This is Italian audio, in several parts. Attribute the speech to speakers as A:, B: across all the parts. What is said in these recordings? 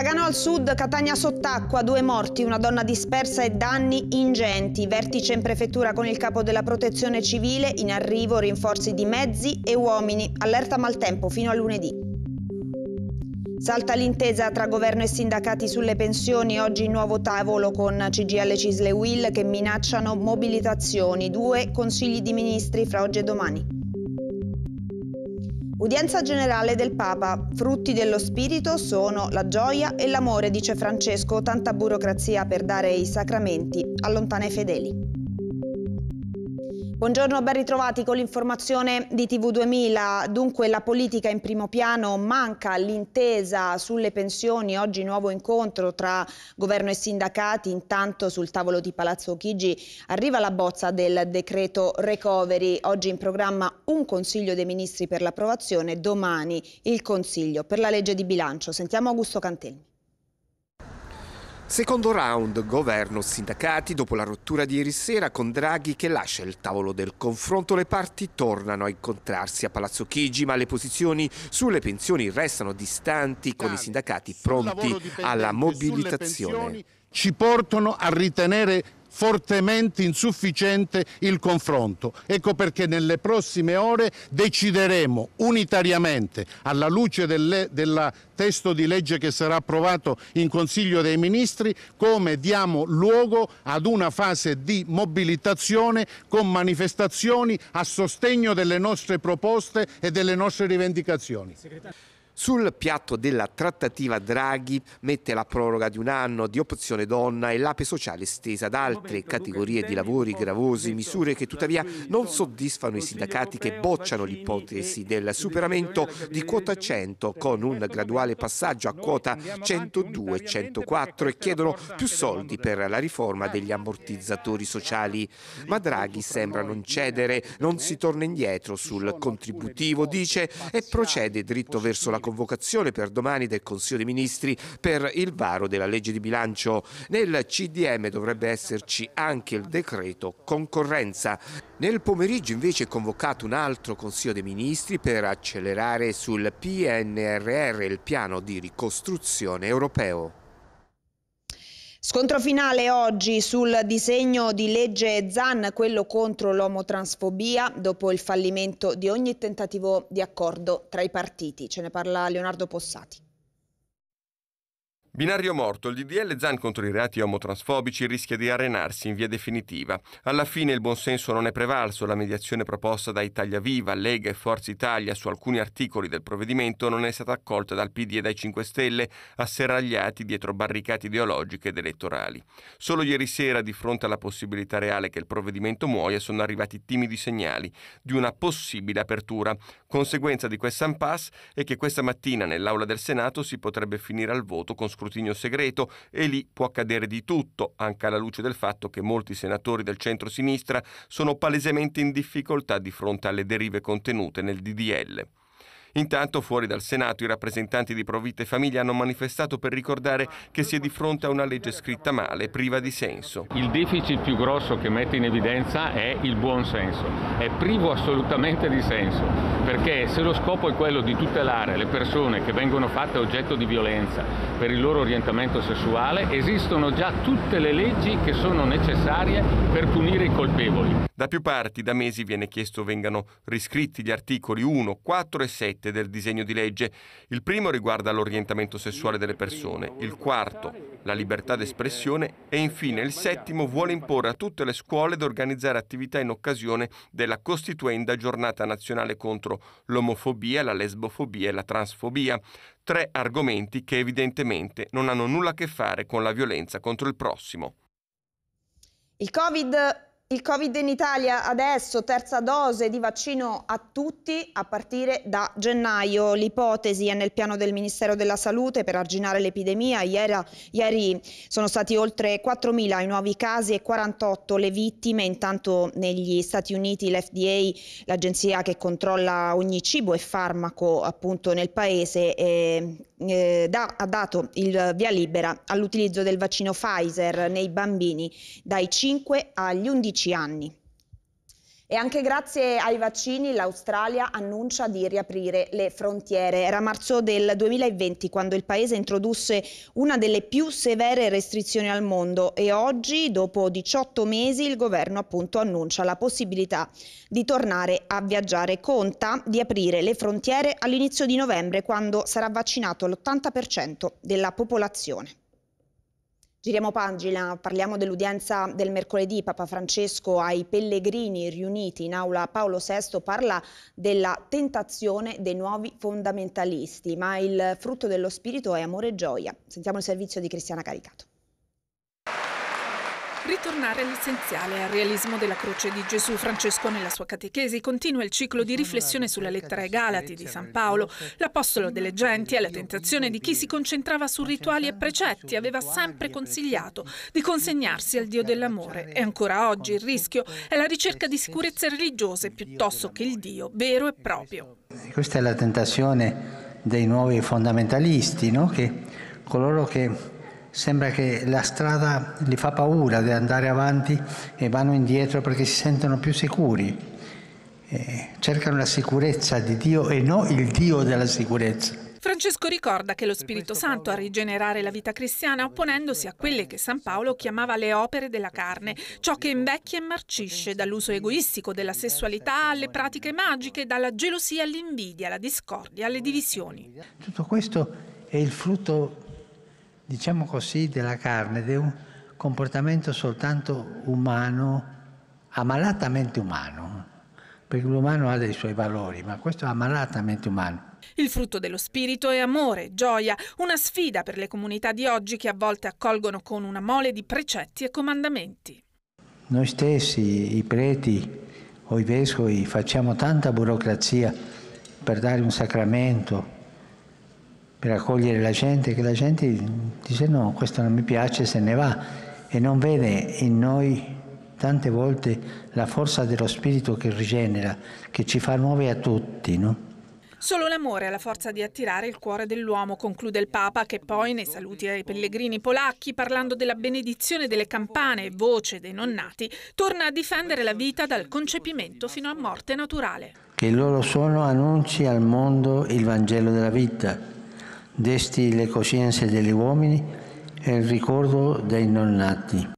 A: Uragano al sud, Catania sott'acqua, due morti, una donna dispersa e danni ingenti. Vertice in prefettura con il capo della protezione civile, in arrivo rinforzi di mezzi e uomini. Allerta maltempo fino a lunedì. Salta l'intesa tra governo e sindacati sulle pensioni, oggi nuovo tavolo con CGL Cisle Will che minacciano mobilitazioni, due consigli di ministri fra oggi e domani. Udienza generale del Papa. Frutti dello Spirito sono la gioia e l'amore, dice Francesco, tanta burocrazia per dare i sacramenti, allontana i fedeli. Buongiorno, ben ritrovati con l'informazione di TV2000. Dunque la politica in primo piano, manca l'intesa sulle pensioni, oggi nuovo incontro tra governo e sindacati, intanto sul tavolo di Palazzo Chigi arriva la bozza del decreto recovery, oggi in programma un consiglio dei ministri per l'approvazione, domani il consiglio per la legge di bilancio. Sentiamo Augusto Cantelmi.
B: Secondo round, governo, sindacati, dopo la rottura di ieri sera con Draghi che lascia il tavolo del confronto, le parti tornano a incontrarsi a Palazzo Chigi, ma le posizioni sulle pensioni restano distanti con i sindacati pronti alla mobilitazione. Ci portano a ritenere fortemente insufficiente il confronto. Ecco perché nelle prossime ore decideremo unitariamente, alla luce del della testo di legge che sarà approvato in Consiglio dei Ministri, come diamo luogo ad una fase di mobilitazione con manifestazioni a sostegno delle nostre proposte e delle nostre rivendicazioni. Sul piatto della trattativa Draghi mette la proroga di un anno di opzione donna e l'ape sociale estesa ad altre categorie di lavori gravosi, misure che tuttavia non soddisfano i sindacati che bocciano l'ipotesi del superamento di quota 100 con un graduale passaggio a quota 102-104 e chiedono più soldi per la riforma degli ammortizzatori sociali. Ma Draghi sembra non cedere, non si torna indietro sul contributivo, dice, e procede dritto verso la convocazione per domani del Consiglio dei Ministri per il varo della legge di bilancio. Nel CDM dovrebbe esserci anche il decreto concorrenza. Nel pomeriggio invece è convocato un altro Consiglio dei Ministri per accelerare sul PNRR, il piano di ricostruzione europeo.
A: Scontro finale oggi sul disegno di legge ZAN, quello contro l'omotransfobia, dopo il fallimento di ogni tentativo di accordo tra i partiti. Ce ne parla Leonardo Possati.
C: Binario morto, il DDL Zan contro i reati omotransfobici rischia di arenarsi in via definitiva. Alla fine il buonsenso non è prevalso, la mediazione proposta da Italia Viva, Lega e Forza Italia su alcuni articoli del provvedimento non è stata accolta dal PD e dai 5 Stelle, asserragliati dietro barricate ideologiche ed elettorali. Solo ieri sera, di fronte alla possibilità reale che il provvedimento muoia, sono arrivati timidi segnali di una possibile apertura. Conseguenza di questa impasse è che questa mattina nell'aula del Senato si potrebbe finire al voto con scrutinio scrutinio segreto e lì può accadere di tutto, anche alla luce del fatto che molti senatori del centro-sinistra sono palesemente in difficoltà di fronte alle derive contenute nel DDL. Intanto fuori dal Senato i rappresentanti di Provvita Famiglia hanno manifestato per ricordare che si è di fronte a una legge scritta male, priva di senso. Il deficit più grosso che mette in evidenza è il buon senso, è privo assolutamente di senso, perché se lo scopo è quello di tutelare le persone che vengono fatte oggetto di violenza per il loro orientamento sessuale, esistono già tutte le leggi che sono necessarie per punire i colpevoli. Da più parti da mesi viene chiesto vengano riscritti gli articoli 1, 4 e 7 nette del disegno di legge. Il primo riguarda l'orientamento sessuale delle persone, il quarto la libertà d'espressione e infine il settimo vuole imporre a tutte le scuole di organizzare attività in occasione della costituenda giornata nazionale contro l'omofobia, la lesbofobia e la transfobia, tre argomenti che evidentemente non hanno nulla a che fare con la violenza contro il prossimo.
A: Il Covid il Covid in Italia adesso, terza dose di vaccino a tutti a partire da gennaio. L'ipotesi è nel piano del Ministero della Salute per arginare l'epidemia. Ieri, ieri, sono stati oltre 4.000 i nuovi casi e 48 le vittime. Intanto negli Stati Uniti l'FDA, l'agenzia che controlla ogni cibo e farmaco appunto nel paese, eh, eh, da, ha dato il via libera all'utilizzo del vaccino Pfizer nei bambini dai 5 agli 11 anni. E anche grazie ai vaccini l'Australia annuncia di riaprire le frontiere. Era marzo del 2020 quando il paese introdusse una delle più severe restrizioni al mondo e oggi, dopo 18 mesi, il governo appunto annuncia la possibilità di tornare a viaggiare. Conta di aprire le frontiere all'inizio di novembre quando sarà vaccinato l'80% della popolazione. Giriamo pagina, parliamo dell'udienza del mercoledì. Papa Francesco ai pellegrini riuniti in aula Paolo VI parla della tentazione dei nuovi fondamentalisti, ma il frutto dello spirito è amore e gioia. Sentiamo il servizio di Cristiana Caricato.
D: Ritornare all'essenziale, al realismo della croce di Gesù, Francesco nella sua catechesi continua il ciclo di riflessione sulla lettera ai Galati di San Paolo. L'apostolo delle genti è la tentazione di chi si concentrava su rituali e precetti, aveva sempre consigliato di consegnarsi al Dio dell'amore e ancora oggi il rischio è la ricerca di sicurezze religiose piuttosto che il Dio vero e proprio.
E: Questa è la tentazione dei nuovi fondamentalisti, no? che coloro che Sembra che la strada gli fa paura di andare avanti e vanno indietro perché si sentono più sicuri. Eh, cercano la sicurezza di Dio e non il Dio della sicurezza.
D: Francesco ricorda che lo Spirito Santo a rigenerare la vita cristiana opponendosi a quelle che San Paolo chiamava le opere della carne, ciò che invecchia e marcisce dall'uso egoistico della sessualità alle pratiche magiche, dalla gelosia all'invidia, alla discordia, alle divisioni.
E: Tutto questo è il frutto diciamo così, della carne, ed è un comportamento soltanto umano, amalatamente umano, perché l'umano ha dei suoi valori, ma questo è amalatamente umano.
D: Il frutto dello spirito è amore, gioia, una sfida per le comunità di oggi che a volte accolgono con una mole di precetti e comandamenti.
E: Noi stessi, i preti o i vescovi, facciamo tanta burocrazia per dare un sacramento, per accogliere la gente, che la gente dice no, questo non mi piace, se ne va e non vede in noi tante volte la forza dello spirito che rigenera, che ci fa nuovi a tutti, no?
D: Solo l'amore ha la forza di attirare il cuore dell'uomo, conclude il Papa, che poi nei saluti ai pellegrini polacchi, parlando della benedizione delle campane, e voce dei nonnati, torna a difendere la vita dal concepimento fino a morte naturale.
E: Che il loro suono annunci al mondo il Vangelo della vita, desti le coscienze degli uomini e il ricordo dei non nati.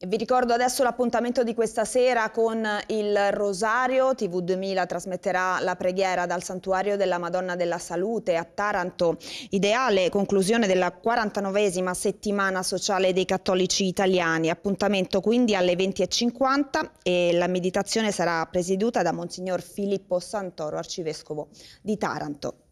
A: vi ricordo adesso l'appuntamento di questa sera con il Rosario. TV2000 trasmetterà la preghiera dal santuario della Madonna della Salute a Taranto. Ideale conclusione della 49esima settimana sociale dei cattolici italiani. Appuntamento quindi alle 20.50 e la meditazione sarà presieduta da Monsignor Filippo Santoro, arcivescovo di Taranto.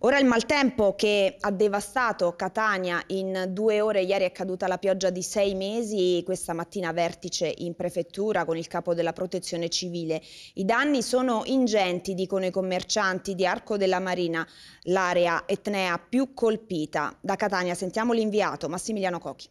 A: Ora il maltempo che ha devastato Catania in due ore, ieri è caduta la pioggia di sei mesi, questa mattina vertice in prefettura con il capo della protezione civile. I danni sono ingenti, dicono i commercianti di Arco della Marina, l'area etnea più colpita. Da Catania sentiamo l'inviato Massimiliano Cochi.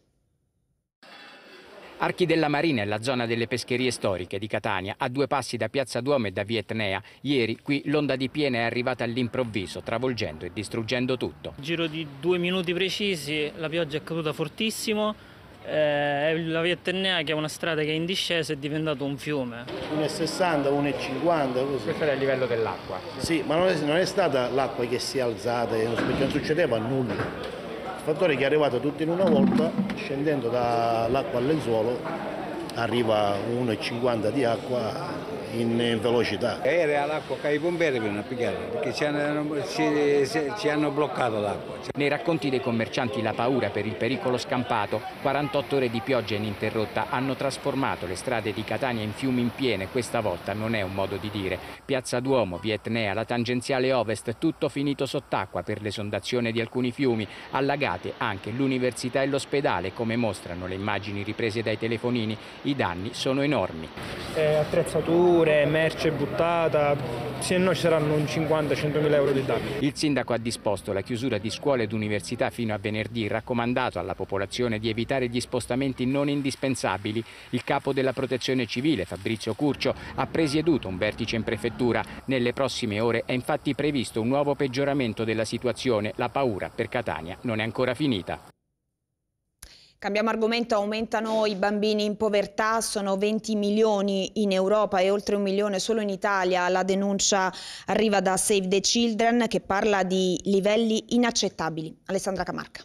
F: Archi della Marina è la zona delle pescherie storiche di Catania, a due passi da Piazza Duomo e da Vietnea. Ieri qui l'onda di piena è arrivata all'improvviso, travolgendo e distruggendo tutto. In
E: giro di due minuti precisi la pioggia è caduta fortissimo, eh, la Vietnea, che è una strada che è in discesa è diventato un fiume.
B: 1,60, 1,50 così. Questo era il livello dell'acqua? Sì, ma non è, non è stata l'acqua che si è alzata, non succedeva nulla fattore che è arrivato tutto in una volta, scendendo dall'acqua al lenzuolo, arriva 1,50 di acqua in eh, velocità.
E: Era l'acqua che i pompieri venivano a pigliare perché ci hanno, ci,
F: ci hanno bloccato l'acqua. Cioè, Nei racconti dei commercianti la paura per il pericolo scampato, 48 ore di pioggia ininterrotta hanno trasformato le strade di Catania in fiumi in piene, questa volta non è un modo di dire. Piazza Duomo, Vietnea, la tangenziale ovest, tutto finito sott'acqua per l'esondazione di alcuni fiumi, allagate anche l'università e l'ospedale, come mostrano le immagini riprese dai telefonini, i danni sono enormi.
E: Eh, attrezzature
F: oppure merce buttata, se no ci saranno un 50-100 euro di danni. Il sindaco ha disposto la chiusura di scuole ed università fino a venerdì, raccomandato alla popolazione di evitare gli spostamenti non indispensabili. Il capo della protezione civile, Fabrizio Curcio, ha presieduto un vertice in prefettura. Nelle prossime ore è infatti previsto un nuovo peggioramento della situazione. La paura per Catania non è ancora finita.
A: Cambiamo argomento, aumentano i bambini in povertà, sono 20 milioni in Europa e oltre un milione solo in Italia. La denuncia arriva da Save the Children che parla di livelli inaccettabili. Alessandra Camarca.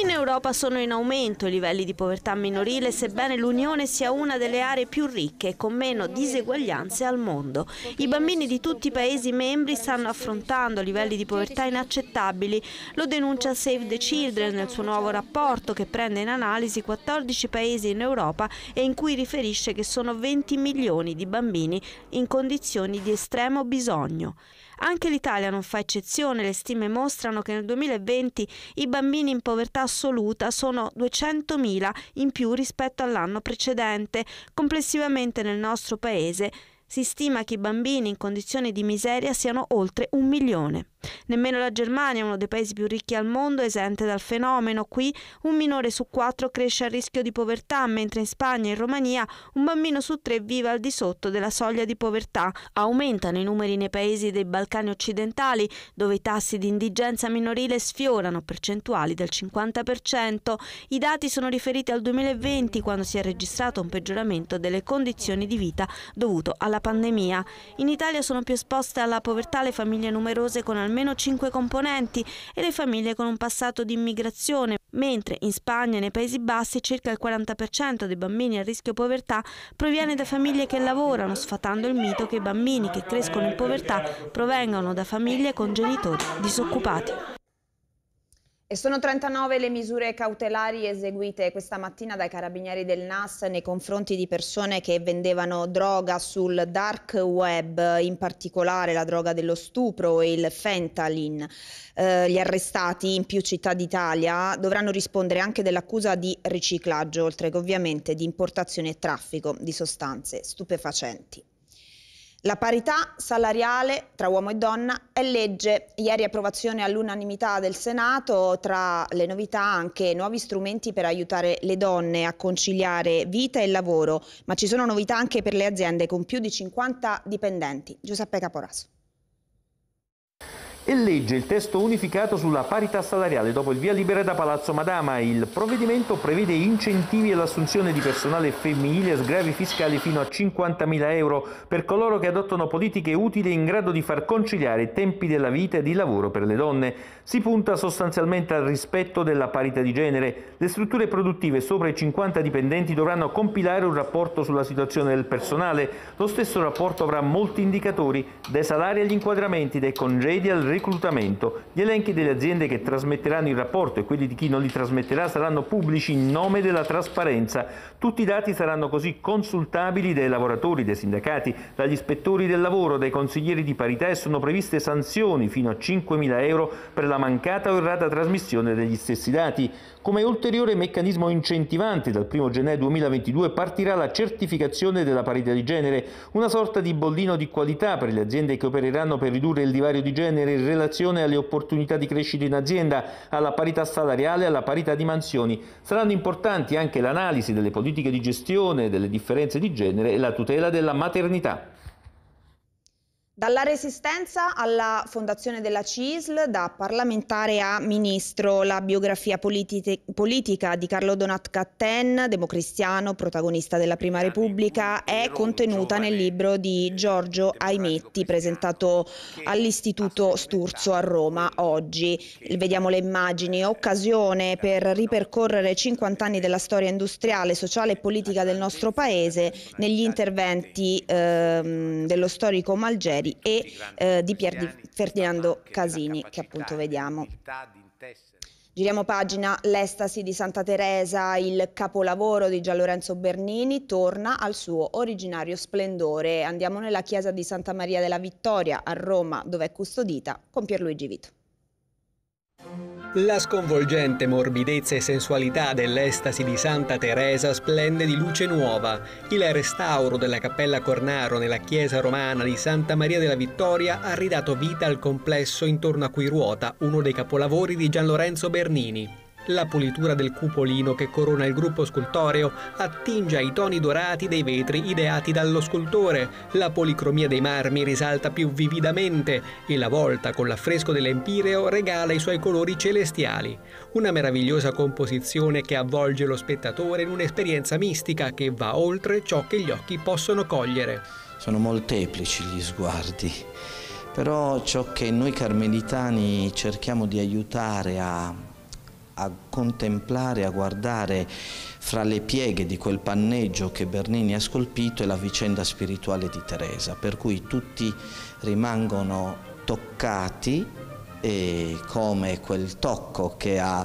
G: In Europa sono in aumento i livelli di povertà minorile, sebbene l'Unione sia una delle aree più ricche e con meno diseguaglianze al mondo. I bambini di tutti i Paesi membri stanno affrontando livelli di povertà inaccettabili. Lo denuncia Save the Children nel suo nuovo rapporto che prende in analisi 14 Paesi in Europa e in cui riferisce che sono 20 milioni di bambini in condizioni di estremo bisogno. Anche l'Italia non fa eccezione, le stime mostrano che nel 2020 i bambini in povertà assoluta sono 200.000 in più rispetto all'anno precedente. Complessivamente nel nostro paese si stima che i bambini in condizioni di miseria siano oltre un milione. Nemmeno la Germania, uno dei paesi più ricchi al mondo, è esente dal fenomeno. Qui un minore su quattro cresce a rischio di povertà, mentre in Spagna e in Romania un bambino su tre vive al di sotto della soglia di povertà. Aumentano i numeri nei paesi dei Balcani occidentali, dove i tassi di indigenza minorile sfiorano percentuali del 50%. I dati sono riferiti al 2020, quando si è registrato un peggioramento delle condizioni di vita dovuto alla pandemia. In Italia sono più esposte alla povertà le famiglie numerose con almeno almeno 5 componenti e le famiglie con un passato di immigrazione, mentre in Spagna e nei Paesi Bassi circa il 40% dei bambini a rischio povertà proviene da famiglie che lavorano, sfatando il mito che i bambini che crescono in povertà provengano da famiglie con genitori disoccupati.
A: E sono 39 le misure cautelari eseguite questa mattina dai carabinieri del NAS nei confronti di persone che vendevano droga sul dark web, in particolare la droga dello stupro e il fentalin. Eh, gli arrestati in più città d'Italia dovranno rispondere anche dell'accusa di riciclaggio, oltre che ovviamente di importazione e traffico di sostanze stupefacenti. La parità salariale tra uomo e donna è legge. Ieri approvazione all'unanimità del Senato, tra le novità anche nuovi strumenti per aiutare le donne a conciliare vita e lavoro, ma ci sono novità anche per le aziende con più di 50 dipendenti. Giuseppe Caporasso
H: e legge il testo unificato sulla parità salariale dopo il via libera da Palazzo Madama. Il provvedimento prevede incentivi all'assunzione di personale femminile e sgravi fiscali fino a 50.000 euro per coloro che adottano politiche utili in grado di far conciliare i tempi della vita e di lavoro per le donne. Si punta sostanzialmente al rispetto della parità di genere. Le strutture produttive sopra i 50 dipendenti dovranno compilare un rapporto sulla situazione del personale. Lo stesso rapporto avrà molti indicatori, dai salari agli inquadramenti, dai congedi al rinforzamento reclutamento. Gli elenchi delle aziende che trasmetteranno il rapporto e quelli di chi non li trasmetterà saranno pubblici in nome della trasparenza. Tutti i dati saranno così consultabili dai lavoratori, dai sindacati, dagli ispettori del lavoro, dai consiglieri di parità e sono previste sanzioni fino a 5.000 euro per la mancata o errata trasmissione degli stessi dati. Come ulteriore meccanismo incentivante, dal 1 gennaio 2022 partirà la certificazione della parità di genere, una sorta di bollino di qualità per le aziende che opereranno per ridurre il divario di genere e relazione alle opportunità di crescita in azienda, alla parità salariale, alla parità di mansioni. Saranno importanti anche l'analisi delle politiche di gestione, delle differenze di genere e la tutela della maternità.
A: Dalla Resistenza alla fondazione della CISL, da parlamentare a ministro, la biografia politi politica di Carlo Donat Catten, democristiano, protagonista della Prima Repubblica, è contenuta nel libro di Giorgio Aimetti, presentato all'Istituto Sturzo a Roma oggi. Vediamo le immagini, eh, occasione eh, per ripercorrere 50 anni della storia industriale, sociale e politica del nostro Paese negli interventi ehm, dello storico Malgeri Prodi e eh, di Pier di Ferdinando Casini che appunto vediamo. Giriamo pagina, l'estasi di Santa Teresa, il capolavoro di Gian Lorenzo Bernini, torna al suo originario splendore. Andiamo nella chiesa di Santa Maria della Vittoria a Roma, dove è custodita con Pierluigi Vito.
I: La sconvolgente morbidezza e sensualità dell'estasi di Santa Teresa splende di luce nuova. Il restauro della Cappella Cornaro nella chiesa romana di Santa Maria della Vittoria ha ridato vita al complesso intorno a cui ruota uno dei capolavori di Gian Lorenzo Bernini. La pulitura del cupolino che corona il gruppo scultoreo attinge ai toni dorati dei vetri ideati dallo scultore, la policromia dei marmi risalta più vividamente e la volta con l'affresco dell'Empireo regala i suoi colori celestiali. Una meravigliosa composizione che avvolge lo spettatore in un'esperienza mistica che va oltre ciò che gli occhi possono cogliere.
E: Sono molteplici gli sguardi però ciò che noi carmelitani cerchiamo di aiutare a a contemplare, a guardare fra le pieghe di quel panneggio che Bernini ha scolpito è la vicenda spirituale di Teresa, per cui tutti rimangono toccati e come quel tocco che ha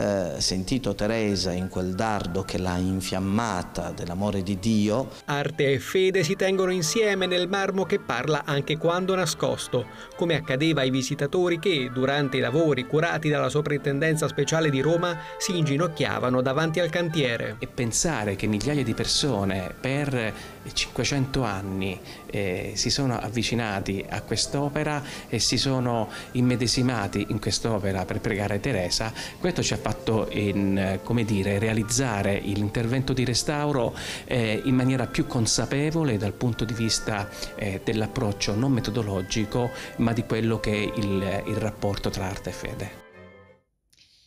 E: eh, sentito Teresa in quel dardo che l'ha infiammata dell'amore di Dio.
I: Arte e fede si tengono insieme nel marmo che parla anche quando nascosto, come accadeva ai visitatori che, durante i lavori curati dalla Soprintendenza Speciale di Roma, si inginocchiavano davanti al cantiere. E pensare che migliaia di persone per 500 anni eh, si sono avvicinati a quest'opera e si sono immedesimati in quest'opera per pregare Teresa, questo ci ha fatto fatto in, eh, come dire, realizzare l'intervento di restauro eh, in maniera più consapevole dal punto di vista eh, dell'approccio non metodologico ma di quello che è il, eh, il rapporto tra arte e fede.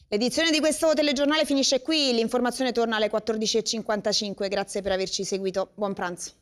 A: L'edizione di questo telegiornale finisce qui, l'informazione torna alle 14.55, grazie per averci seguito, buon pranzo.